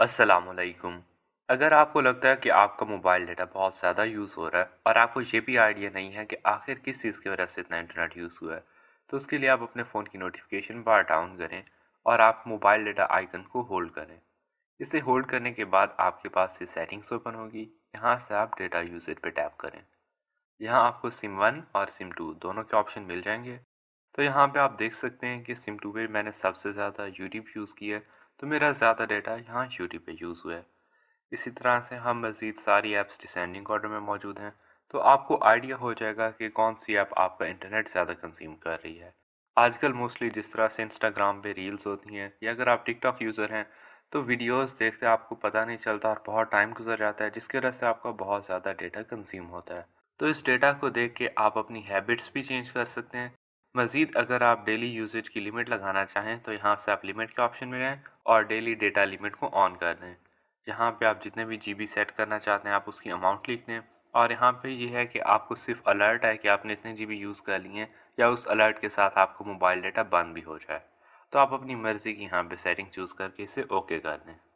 असलकम अगर आपको लगता है कि आपका मोबाइल डाटा बहुत ज़्यादा यूज़ हो रहा है और आपको ये भी आइडिया नहीं है कि आखिर किस चीज़ की वजह से इतना इंटरनेट यूज़ हुआ है तो उसके लिए आप अपने फ़ोन की नोटिफिकेशन बार डाउन करें और आप मोबाइल डाटा आइकन को होल्ड करें इसे होल्ड करने के बाद आपके पास ये सेटिंग्स ओपन होगी यहाँ से आप डेटा यूसेज पर टैप करें यहाँ आपको सिम वन और सिम टू दोनों के ऑप्शन मिल जाएंगे तो यहाँ पर आप देख सकते हैं कि सिम टू पर मैंने सबसे ज़्यादा यूट्यूब यूज़ किया है तो मेरा ज़्यादा डेटा यहाँ यूटी पे यूज़ हुआ है इसी तरह से हम मज़ीद सारी ऐप्स डिसेंडिंग ऑर्डर में मौजूद हैं तो आपको आइडिया हो जाएगा कि कौन सी ऐप आपका इंटरनेट ज़्यादा कंज्यूम कर रही है आजकल मोस्टली जिस तरह से इंस्टाग्राम पे रील्स होती हैं या अगर आप टिकटॉक यूज़र हैं तो वीडियोस देखते आपको पता नहीं चलता और बहुत टाइम गुजर जाता है जिसकी वजह से आपका बहुत ज़्यादा डेटा कंज्यूम होता है तो इस डेटा को देख के आप अपनी हैबिट्स भी चेंज कर सकते हैं मज़ीद अगर आप डेली यूजेज की लिमिट लगाना चाहें तो यहाँ से आप लिमिट के ऑप्शन में जाएँ और डेली डेटा लिमिट को ऑन कर दें यहाँ पे आप जितने भी जीबी सेट करना चाहते हैं आप उसकी अमाउंट लिख दें और यहाँ पे ये है कि आपको सिर्फ अलर्ट है कि आपने इतने जीबी यूज़ कर लिए हैं या उस अलर्ट के साथ आपको मोबाइल डेटा बंद भी हो जाए तो आप अपनी मर्ज़ी की यहाँ पे सेटिंग चूज़ करके इसे ओके कर दें